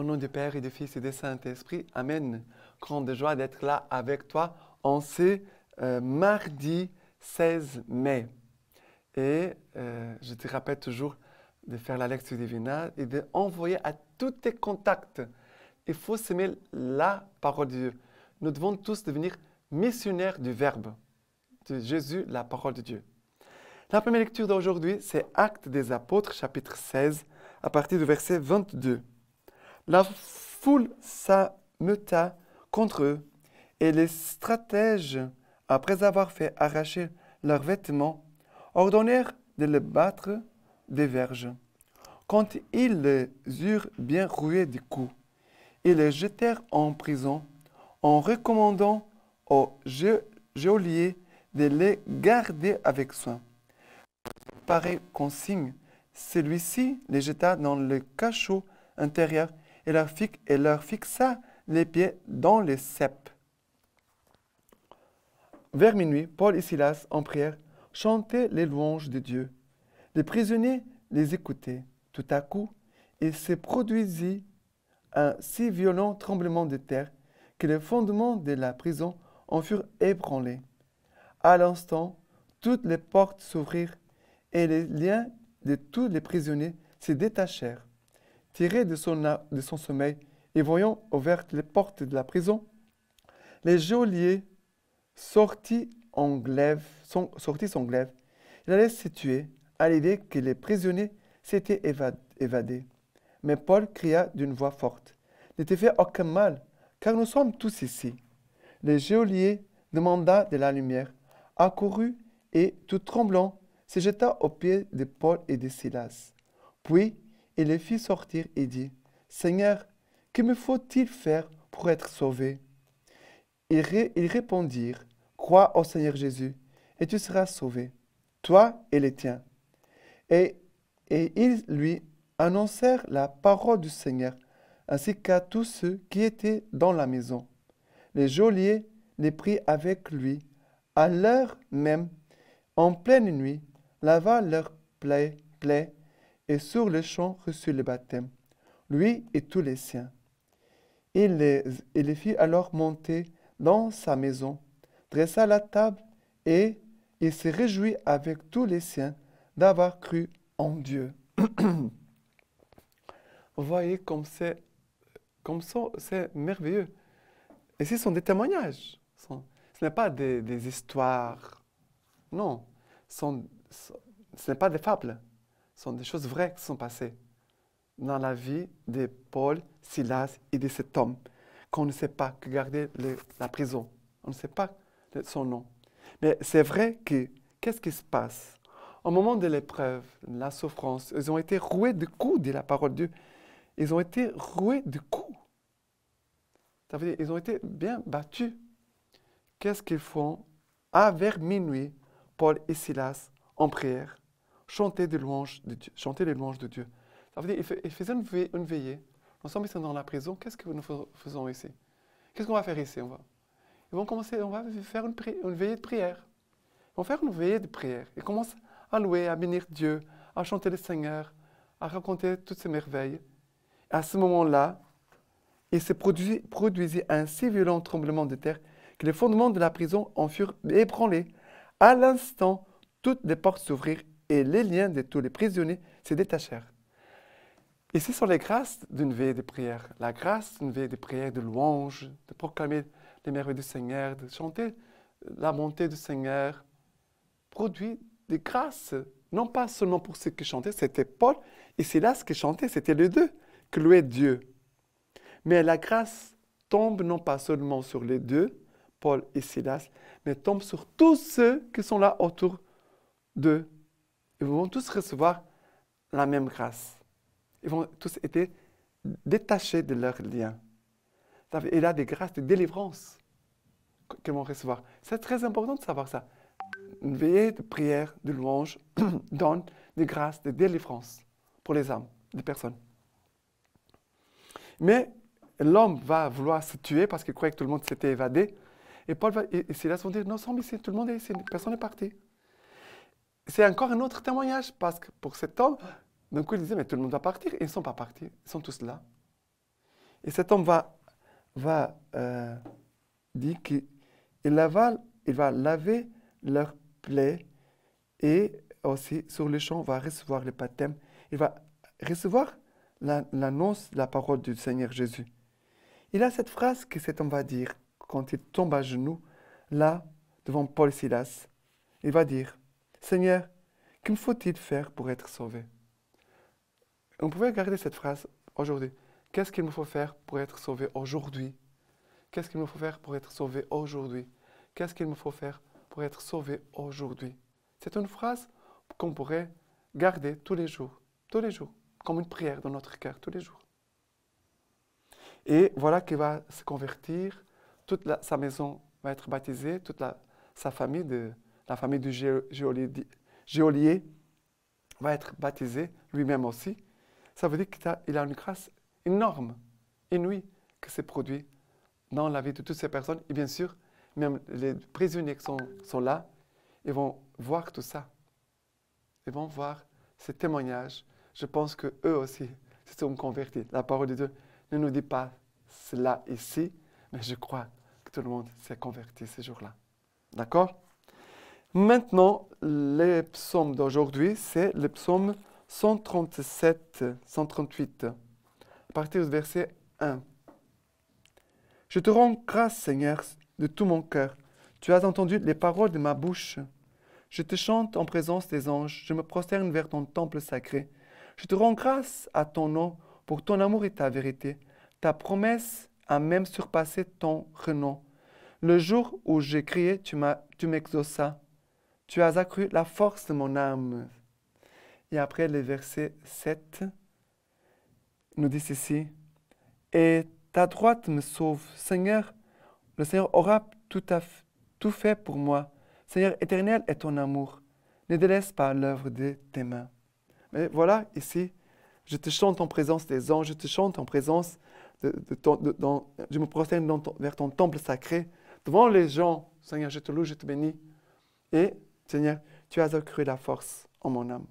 Au nom du Père et du Fils et du Saint-Esprit. Amen. Grande joie d'être là avec toi en ce euh, mardi 16 mai. Et euh, je te rappelle toujours de faire la lecture divina et d'envoyer à tous tes contacts. Il faut semer la parole de Dieu. Nous devons tous devenir missionnaires du Verbe, de Jésus, la parole de Dieu. La première lecture d'aujourd'hui, c'est Actes des Apôtres, chapitre 16, à partir du verset 22. La foule s'ameuta contre eux, et les stratèges, après avoir fait arracher leurs vêtements, ordonnèrent de les battre des verges. Quand ils les eurent bien roués du coup, ils les jetèrent en prison en recommandant aux geôliers de les garder avec soin. pareil consigne, celui-ci les jeta dans le cachot intérieur et leur, fixa les pieds dans les ceps. Vers minuit, Paul et Silas, en prière, chantaient les louanges de Dieu. Les prisonniers les écoutaient. Tout à coup, il se produisit un si violent tremblement de terre que les fondements de la prison en furent ébranlés. À l'instant, toutes les portes s'ouvrirent et les liens de tous les prisonniers se détachèrent tiré de son, de son sommeil et voyant ouvertes les portes de la prison, les geôliers sortit en glaive, son, son glaive. Il allait se tuer à l'idée que les prisonniers s'étaient évadés. Mais Paul cria d'une voix forte Ne te fais aucun mal, car nous sommes tous ici. Le geôlier demanda de la lumière, accourut et, tout tremblant, se jeta aux pieds de Paul et de Silas. Puis et les fit sortir et dit, Seigneur, que me faut-il faire pour être sauvé ils, ils répondirent, Crois au Seigneur Jésus, et tu seras sauvé, toi et les tiens. Et, et ils lui annoncèrent la parole du Seigneur, ainsi qu'à tous ceux qui étaient dans la maison. Les geôliers les prirent avec lui, à l'heure même, en pleine nuit, lava leur plaie plaies et sur le champ reçut le baptême, lui et tous les siens. Il les, fit alors monter dans sa maison, dressa la table et il se réjouit avec tous les siens d'avoir cru en Dieu. Vous voyez comme c'est comme ça, c'est merveilleux. Et ce sont des témoignages. Ce n'est pas des, des histoires. Non. Ce n'est pas des fables sont des choses vraies qui sont passées dans la vie de Paul, Silas et de cet homme qu'on ne sait pas que garder la prison. On ne sait pas son nom. Mais c'est vrai que, qu'est-ce qui se passe Au moment de l'épreuve, la souffrance, ils ont été roués de coups, dit la parole de Dieu. Ils ont été roués de coups. Ça veut dire ils ont été bien battus. Qu'est-ce qu'ils font À vers minuit, Paul et Silas en prière chanter des louanges de Dieu. Chanter les louanges de Dieu. Ça veut dire, il faisait une, veillée. Nous sommes ici dans la prison. Qu'est-ce que nous faisons ici Qu'est-ce qu'on va faire ici on va, Ils vont commencer, on va faire une, veillée de prière. Ils vont faire une veillée de prière. Ils commencent à louer, à bénir Dieu, à chanter le Seigneur, à raconter toutes ces merveilles. à ce moment-là, il se produisit, produisit, un si violent tremblement de terre que les fondements de la prison en furent ébranlés. À l'instant, toutes les portes s'ouvrirent et les liens de tous les prisonniers se détachèrent. Et ce sont les grâces d'une veille de prière, la grâce d'une veille de prière, de louange, de proclamer les merveilles du Seigneur, de chanter la montée du Seigneur, produit des grâces, non pas seulement pour ceux qui chantaient, c'était Paul et Silas qui chantaient, c'était les deux, que louaient Dieu. Mais la grâce tombe non pas seulement sur les deux, Paul et Silas, mais tombe sur tous ceux qui sont là autour d'eux. Ils vont tous recevoir la même grâce. Ils vont tous être détachés de leurs liens. Il y a des grâces de délivrance qu'ils vont recevoir. C'est très important de savoir ça. Une veillée de prière, de louange, donne des grâces de délivrance pour les âmes des personnes. Mais l'homme va vouloir se tuer parce qu'il croyait que tout le monde s'était évadé. Et Paul va, et, et Silas dire, non, sans tout le monde est ici, personne n'est parti c'est encore un autre témoignage parce que pour cet homme, d'un coup, il disait, mais tout le monde va partir. ils ne sont pas partis, ils sont tous là. Et cet homme va, va euh, dire qu'il il va laver leurs plaies et aussi sur le champ va recevoir le baptême. Il va recevoir l'annonce de la parole du Seigneur Jésus. Il a cette phrase que cet homme va dire quand il tombe à genoux, là, devant Paul Silas. Il va dire, Seigneur, qu'il me faut-il faire pour être sauvé On pouvait garder cette phrase aujourd'hui. Qu'est-ce qu'il me faut faire pour être sauvé aujourd'hui Qu'est-ce qu'il me faut faire pour être sauvé aujourd'hui Qu'est-ce qu'il me faut faire pour être sauvé aujourd'hui C'est une phrase qu'on pourrait garder tous les jours, tous les jours, comme une prière dans notre cœur, tous les jours. Et voilà qu'il va se convertir, toute sa maison va être baptisée, toute sa famille de, la famille du géolier va être baptisée, lui-même aussi. Ça veut dire qu'il a une grâce énorme, inouïe, que s'est produit dans la vie de toutes ces personnes. Et bien sûr, même les prisonniers qui sont, là, ils vont voir tout ça. Ils vont voir ces témoignages. Je pense que eux aussi se sont convertis. La parole de Dieu ne nous dit pas cela ici, mais je crois que tout le monde s'est converti ce jour là D'accord Maintenant, les psaumes d'aujourd'hui, c'est le psaume 137, 138, à au verset 1. Je te rends grâce, Seigneur, de tout mon cœur. Tu as entendu les paroles de ma bouche. Je te chante en présence des anges. Je me prosterne vers ton temple sacré. Je te rends grâce à ton nom pour ton amour et ta vérité. Ta promesse a même surpassé ton renom. Le jour où j'ai crié, tu m'exauças. Tu as accru la force de mon âme. Et après le verset 7 nous dit ceci. Et ta droite me sauve. Seigneur, le Seigneur aura tout, à tout fait pour moi. Seigneur éternel est ton amour. Ne délaisse pas l'œuvre de tes mains. Mais voilà, ici, je te chante en présence des anges, je te chante en présence de, de ton, dans, je me prosterne vers ton temple sacré, devant les gens. Seigneur, je te loue, je te bénis. Et Seigneur, tu as accru la force en mon âme.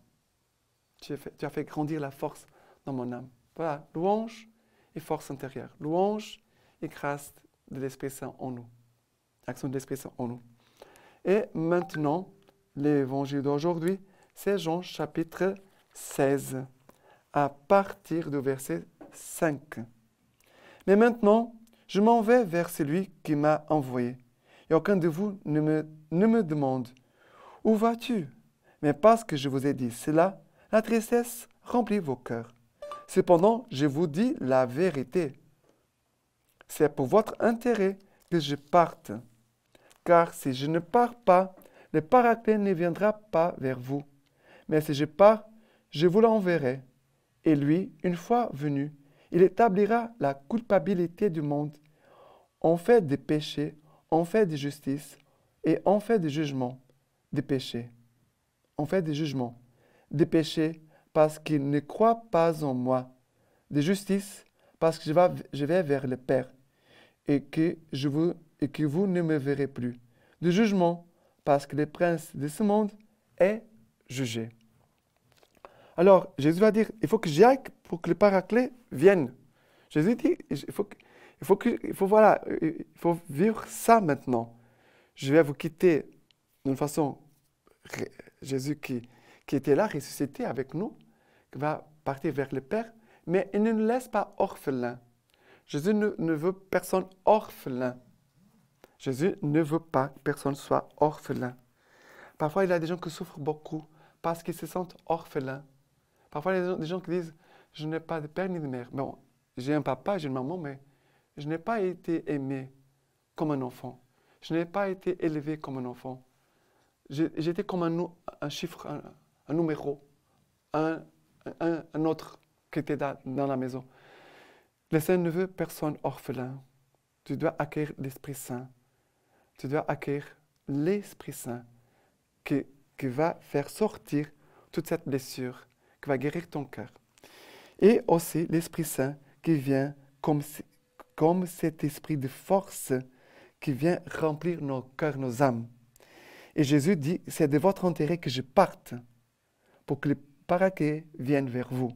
Tu as, fait, grandir la force dans mon âme. Voilà, louange et force intérieure. Louange et grâce de l'Esprit Saint en nous. Action de l'Esprit Saint en nous. Et maintenant, l'évangile d'aujourd'hui, c'est Jean chapitre 16, à partir du verset 5. Mais maintenant, je m'en vais vers celui qui m'a envoyé, et aucun de vous ne me demande où vas-tu Mais parce que je vous ai dit cela, la tristesse remplit vos cœurs. Cependant, je vous dis la vérité. C'est pour votre intérêt que je parte. Car si je ne pars pas, le paraclet ne viendra pas vers vous. Mais si je pars, je vous l'enverrai. Et lui, une fois venu, il établira la culpabilité du monde, en fait des péchés, en fait de justice et en fait des jugements. » des péchés, On fait des jugements, des péchés parce qu'ils ne croient pas en moi, Des justices parce que je vais, vers le Père et que, je vous, et que vous ne me verrez plus, Des jugements parce que le prince de ce monde est jugé. Alors Jésus va dire, il faut que Jacques, pour que le paraclet vienne. Jésus dit, il faut, il faut, que, il faut, voilà, il faut vivre ça maintenant. Je vais vous quitter d'une façon, Jésus qui, était là, ressuscité avec nous, va partir vers le Père, mais il ne nous laisse pas orphelins. Jésus ne, veut personne orphelin. Jésus ne veut pas que personne soit orphelin. Parfois, il y a des gens qui souffrent beaucoup parce qu'ils se sentent orphelins. Parfois, il y a des gens qui disent Je n'ai pas de père ni de mère. Bon, j'ai un papa, j'ai une maman, mais je n'ai pas été aimé comme un enfant. Je n'ai pas été élevé comme un enfant j'étais comme un, chiffre, un, numéro, un, autre qui était dans, la maison. Saint ne veut personne orphelin. Tu dois accueillir l'Esprit Saint. Tu dois accueillir l'Esprit Saint qui, va faire sortir toute cette blessure, qui va guérir ton cœur. Et aussi l'Esprit Saint qui vient comme, comme cet esprit de force qui vient remplir nos cœurs, nos âmes. Et Jésus dit, c'est de votre intérêt que je parte pour que les paraquets viennent vers vous.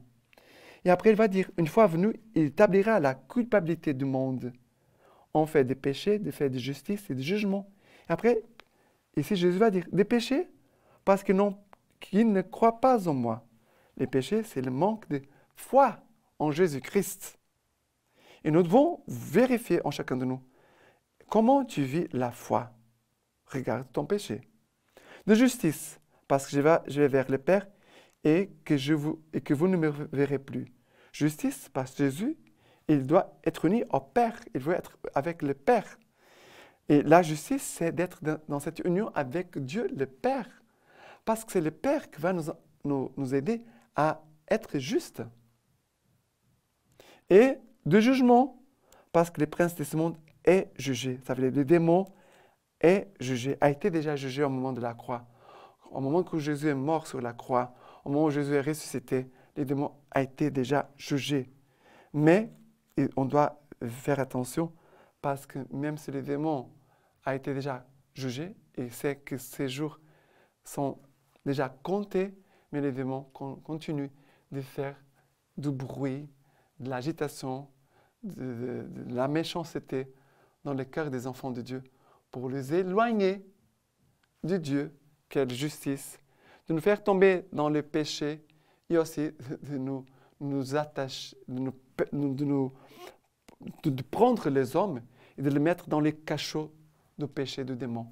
Et après, il va dire, une fois venu, il établira la culpabilité du monde. en fait des péchés, de fait de justice et de jugement. Et après, ici, Jésus va dire, des péchés parce qu'ils qu'il ne croient pas en moi. Les péchés, c'est le manque de foi en Jésus-Christ. Et nous devons vérifier en chacun de nous comment tu vis la foi. Regarde ton péché de justice, parce que je vais, vers le Père et que, vous, ne me verrez plus. Justice, parce que Jésus, il doit être uni au Père, il veut être avec le Père. Et la justice, c'est d'être dans cette union avec Dieu le Père, parce que c'est le Père qui va nous, aider à être juste. Et de jugement, parce que les princes de ce monde est jugé. Ça veut dire les démons, est jugé, a été déjà jugé au moment de la croix. Au moment où Jésus est mort sur la croix, au moment où Jésus est ressuscité, les démons a été déjà jugé. Mais on doit faire attention parce que même si les démons a été déjà jugé, et c'est que ces jours sont déjà comptés, mais les démons continuent de faire du bruit, de l'agitation, de la méchanceté dans le cœur des enfants de Dieu pour les éloigner de Dieu. Quelle justice de nous faire tomber dans le péché et aussi de nous, attacher, de prendre les hommes et de les mettre dans les cachots du péché du démon.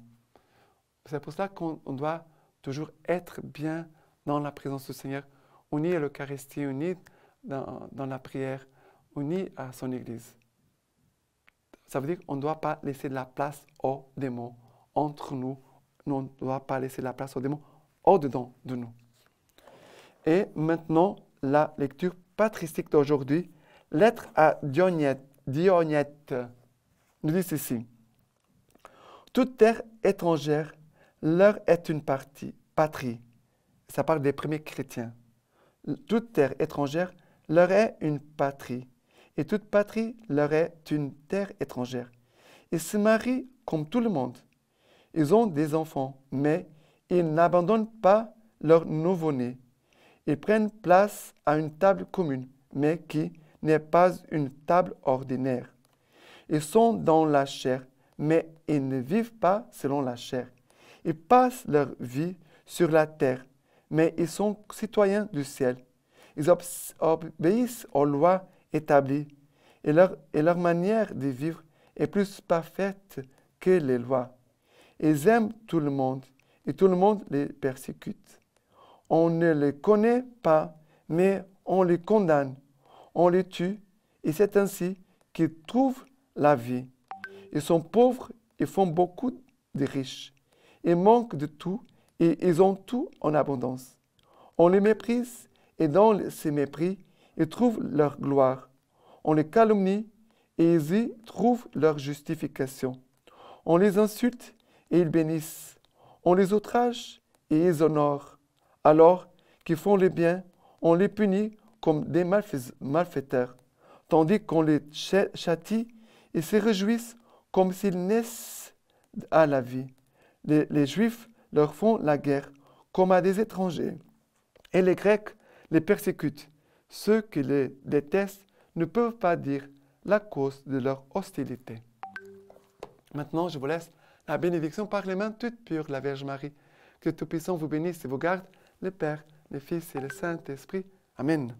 C'est pour cela qu'on doit toujours être bien dans la présence du Seigneur, uni à l'Eucharistie, uni dans, dans la prière, uni à son Église. Ça veut dire qu'on ne doit pas laisser de la place aux démons entre nous. on ne doit pas laisser la place aux démons au-dedans de nous. Et maintenant, la lecture patristique d'aujourd'hui, lettre à Dionyette, Dionyette nous dit ceci. Toute terre étrangère leur est une partie, patrie. Ça parle des premiers chrétiens. Toute terre étrangère leur est une patrie et toute patrie leur est une terre étrangère. Ils se marient comme tout le monde. Ils ont des enfants, mais ils n'abandonnent pas leur nouveau-né. Ils prennent place à une table commune, mais qui n'est pas une table ordinaire. Ils sont dans la chair, mais ils ne vivent pas selon la chair. Ils passent leur vie sur la terre, mais ils sont citoyens du ciel. Ils obéissent aux lois et leur, et leur manière de vivre est plus parfaite que les lois. Ils aiment tout le monde et tout le monde les persécute. On ne les connaît pas, mais on les condamne, on les tue et c'est ainsi qu'ils trouvent la vie. Ils sont pauvres et font beaucoup de riches. Ils manquent de tout et ils ont tout en abondance. On les méprise et dans ces mépris, ils trouvent leur gloire. On les calomnie et ils y trouvent leur justification. On les insulte et ils bénissent. On les outrage et ils honorent. Alors qu'ils font le bien, on les punit comme des malfaiteurs, tandis qu'on les châtie et se réjouissent comme s'ils naissent à la vie. les, Juifs leur font la guerre comme à des étrangers, et les Grecs les persécutent. Ceux qui les détestent ne peuvent pas dire la cause de leur hostilité. Maintenant, je vous laisse la bénédiction par les mains toutes pures, la Vierge Marie. Que Tout-Puissant vous bénisse et vous garde, le Père, le Fils et le Saint-Esprit. Amen.